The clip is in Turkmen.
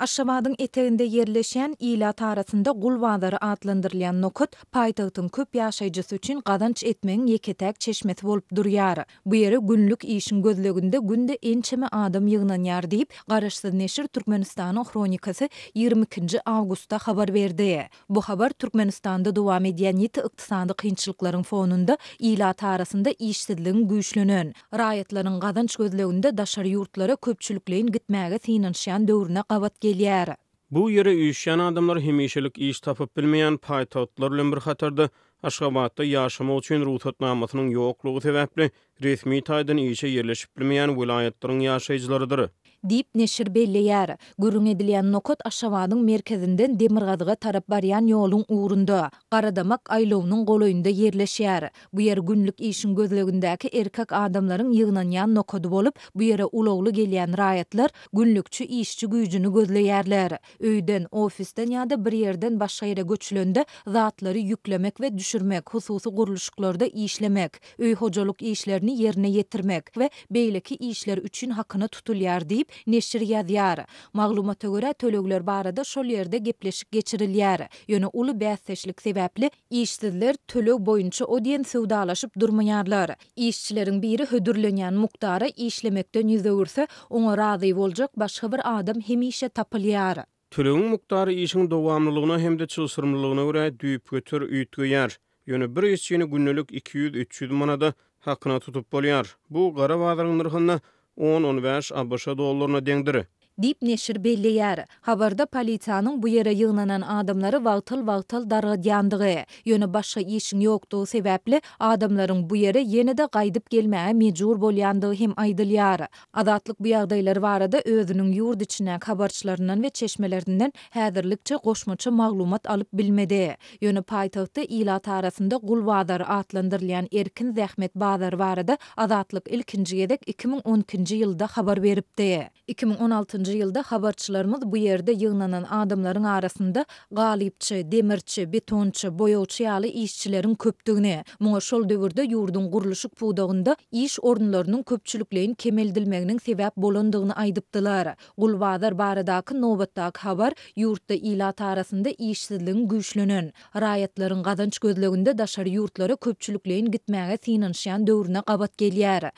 Aşşabadın eteğinde yerleşen ilat arasında gul bazarı adlandırılan nokut, paytağıtın köp yaşayıcısı için qadanç etmenin yeketek çeşmesi olup duruyarı. Bu yeri günlük işin gözlögünde günde ençeme adam yığınan yer deyip, Neşir Türkmenistan'ın kronikası 22. augusta habar verdi. Bu haber Türkmenistan'da duvam ediyen yeti iqtisandı qinçilikların fonunda ilat arasında işsizliğin güçlünün. Rayetlerin qadanç gözlögünde daşarı yurtları köpçülükleyin gitmeğe sinanşiyan dövrüne qavat gelin. gelýär. Bu ýere üýşen adamlar hemişelik iş tapyp bilmeýän paýtahtlar bilen bir hatarda Aşgabatda ýaşama üçin ruhatnamasynyň ýokluğu sebäpli resmi taýdan işe ýerleşip bilmeýän welaýetleriň ýaşaýjylarydyr. dip neşir belleýär. Gürrüň edilýän nokot aşawanyň merkezinden demirgazyga tarap barýan ýolun uğrunda Garadamak aýlawynyň golaýynda ýerleşýär. Bu ýer günlük işin gözlegindäki erkek adamlaryň ýygnanýan nokady bolup, bu ýere ulawly gelýän raýatlar günlükçi işçi güýjüni gözleýärler. Öýden, ofisden ýa-da bir ýerden başga ýere göçülende zatlary yüklemek we düşürmek, hususi guruluşlarda işlemek, öý hojalyk işlerini yerine ýetirmek we beýleki işler üçin hakyna tutulýar deyip, Ahmet neşir yadyar. Maglumata gura tölögler barada şol yerde gepleşik geçiril Ýöne uly ulu sebäpli sebəpli töleg tölög boyunca odiyen sevdalaşıp durmayarlar. biri hödürlenýän muqtara işlemekte nizde ursa ona razi başga bir adam hemişe tapylýar. yar. Tölögün işiň işin hem de çılsırmlılığına gura duyup götür uyutgu yar. bir işçini günlülük 200-300 manada Hakna tutup bolýar. Bu gara wadarlaryndan 10-15 ABŞ dollaryna deňdirýär. Dip neşir belli Habarda polisiýanyň bu ýere ýygnanan adamları wagtyl-wagtyl darı ýöne Yönü başka işin sebäpli adamlaryň adamların bu ýere yeni de qaydıp gelmeye mecur yandığı hem aydıl Adatlyk bu yağdayları varada adı özünün yurt içine kabarçlarından ve çeşmelerinden hedirlikçe koşmaçı maglumat alıp bilmedi. Yönü paytahtı ilat arasında gul vadar erkin zahmet badar var adatlyk adatlık ilkinci yedek 2012 yılda haber veripte. 2016 2016-njy ýylda habarçylarymyz bu ýerde ýygnanan adamlaryň arasynda galypçy, demirçi, betonçy, boýawçy ýaly işçileriň köpdügine, muňa şol döwürde ýurdun gurluşyk puwdagynda iş ornlarynyň köpçülükleýin kemeldilmeginiň sebäp bolandygyny aýdypdylar. Gulwadar baradaky nowatdak habar ýurtda ilat arasynda işçiliň güýçlenen, raýatlaryň gazanç gözlegünde daşary ýurtlara köpçülükleýin gitmäge sinanşyan döwrüne gabat gelýär.